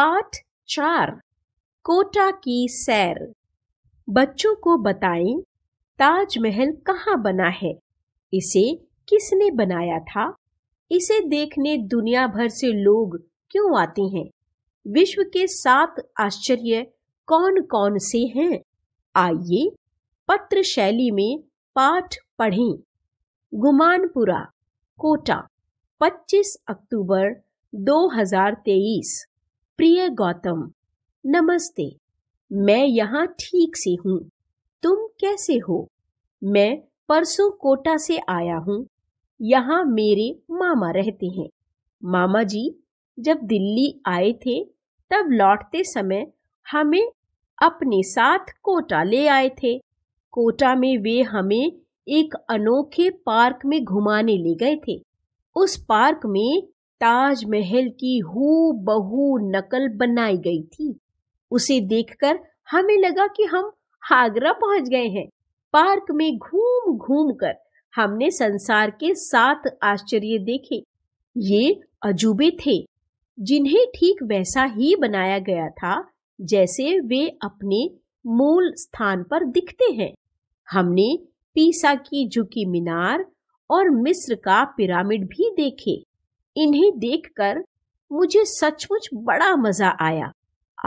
पाठ चार कोटा की सैर बच्चों को बताएं ताजमहल कहाँ बना है इसे किसने बनाया था इसे देखने दुनिया भर से लोग क्यों आते हैं विश्व के सात आश्चर्य कौन कौन से हैं आइए पत्र शैली में पाठ पढ़ें गुमानपुरा कोटा 25 अक्टूबर 2023 प्रिय गौतम नमस्ते मैं यहाँ ठीक से हूँ तुम कैसे हो मैं परसों कोटा से आया हूँ यहाँ मेरे मामा रहते हैं मामा जी जब दिल्ली आए थे तब लौटते समय हमें अपने साथ कोटा ले आए थे कोटा में वे हमें एक अनोखे पार्क में घुमाने ले गए थे उस पार्क में ताजमहल की हु बहू नकल बनाई गई थी उसे देखकर हमें लगा कि हम आगरा पहुंच गए हैं पार्क में घूम घूम कर हमने संसार के सात आश्चर्य देखे ये अजूबे थे जिन्हें ठीक वैसा ही बनाया गया था जैसे वे अपने मूल स्थान पर दिखते हैं हमने पीसा की झुकी मीनार और मिस्र का पिरामिड भी देखे इन्हें देखकर मुझे सचमुच बड़ा मजा आया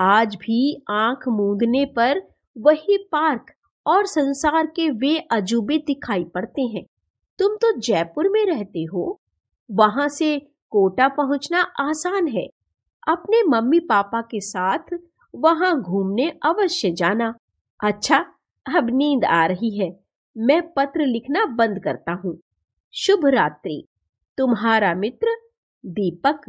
आज भी आंख मूंदने पर वही पार्क और संसार के वे अजूबे दिखाई पड़ते हैं तुम तो जयपुर में रहते हो वहां से कोटा पहुंचना आसान है अपने मम्मी पापा के साथ वहां घूमने अवश्य जाना अच्छा अब नींद आ रही है मैं पत्र लिखना बंद करता हूँ शुभ रात्रि तुम्हारा मित्र दीपक